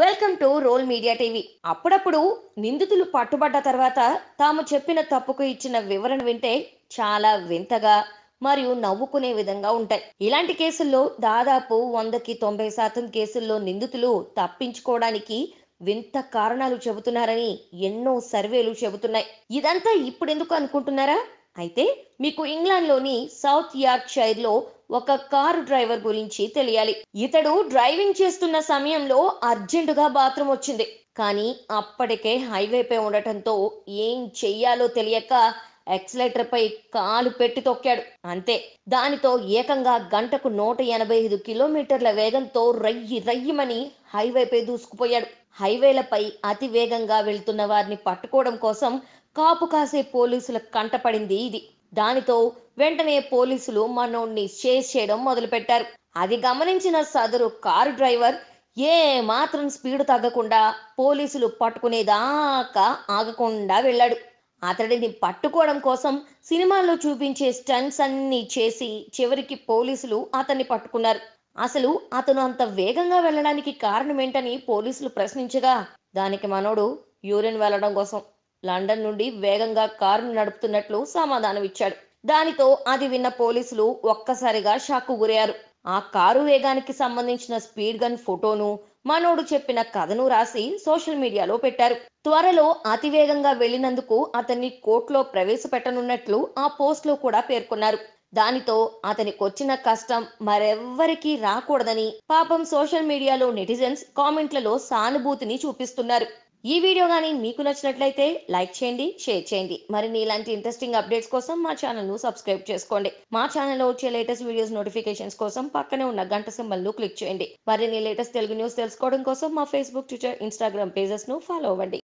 welcome to roll media TV అప్పుడప్పుడు నిందితులు పట్టుబడ్డ తర్వాత తాము చెప్పిన తప్పుకు ఇచ్చిన వివరణ వింటే చాలా వింతగా మరియు నవ్వుకునే విధంగా ఉంటాయి ఇలాంటి కేసుల్లో దాదాపు వందకి తొంభై శాతం కేసుల్లో నిందితులు తప్పించుకోవడానికి వింత కారణాలు చెబుతున్నారని ఎన్నో సర్వేలు చెబుతున్నాయి ఇదంతా ఇప్పుడెందుకు అనుకుంటున్నారా అయితే మీకు ఇంగ్లాండ్లోని సౌత్ యార్క్ షైర్లో ఒక కారు డ్రైవర్ గురించి తెలియాలి ఇతడు డ్రైవింగ్ చేస్తున్న సమయంలో అర్జెంటుగా బాత్రూమ్ వచ్చింది కానీ అప్పటికే హైవేపై ఉండటంతో ఏం చెయ్యాలో తెలియక ఎక్సలేటర్పై కాలు పెట్టి తొక్కాడు అంతే దానితో ఏకంగా గంటకు నూట ఎనభై ఐదు కిలోమీటర్ల వేగంతో రయ్యి రయ్యమని హైవేపై దూసుకుపోయాడు హైవేలపై అతి వేగంగా వెళ్తున్న వారిని పట్టుకోవడం కోసం కాపు కాసే పోలీసుల కంటపడింది ఇది దానితో వెంటనే పోలీసులు మనోడిని చేజ్ చేయడం మొదలుపెట్టారు అది గమనించిన సదరు కారు డ్రైవర్ ఏ మాత్రం స్పీడ్ తగ్గకుండా పోలీసులు పట్టుకునేదాకా ఆగకుండా వెళ్ళాడు అతడిని పట్టుకోవడం కోసం సినిమాల్లో చూపించే స్టన్స్ అన్ని చేసి చివరికి పోలీసులు అతన్ని పట్టుకున్నారు అసలు అతను అంత వేగంగా వెళ్ళడానికి కారణమేంటని పోలీసులు ప్రశ్నించగా దానికి మనోడు యూరిన్ వెళ్ళడం కోసం లండన్ నుండి వేగంగా కారును నడుపుతున్నట్లు సమాధానమిచ్చాడు దానితో అది విన్న పోలీసులు ఒక్కసారిగా షాక్కు గురయ్యారు ఆ కారు వేగానికి సంబంధించిన స్పీడ్ గన్ ఫోటోను మనోడు చెప్పిన కథను రాసి సోషల్ మీడియాలో పెట్టారు త్వరలో అతివేగంగా వెళ్లినందుకు అతన్ని కోర్టులో ప్రవేశపెట్టనున్నట్లు ఆ పోస్ట్ లో కూడా పేర్కొన్నారు దానితో అతనికొచ్చిన కష్టం మరెవ్వరికీ రాకూడదని పాపం సోషల్ మీడియాలో నెటిజన్స్ కామెంట్లలో సానుభూతిని చూపిస్తున్నారు ఈ వీడియో కానీ మీకు నచ్చినట్లయితే లైక్ చేయండి షేర్ చేయండి మరి ఇలాంటి ఇంట్రెస్టింగ్ అప్డేట్స్ కోసం మా ఛానల్ను సబ్స్క్రైబ్ చేసుకోండి మా ఛానల్లో వచ్చే లేటెస్ట్ వీడియోస్ నోటిఫికేషన్స్ కోసం పక్కనే ఉన్న గంట సింబల్ను క్లిక్ చేయండి మరిన్ని లేటెస్ట్ తెలుగు న్యూస్ తెలుసుకోవడం కోసం మా ఫేస్బుక్ ట్విట్టర్ ఇన్స్టాగ్రామ్ పేజెస్ను ఫాలో అవ్వండి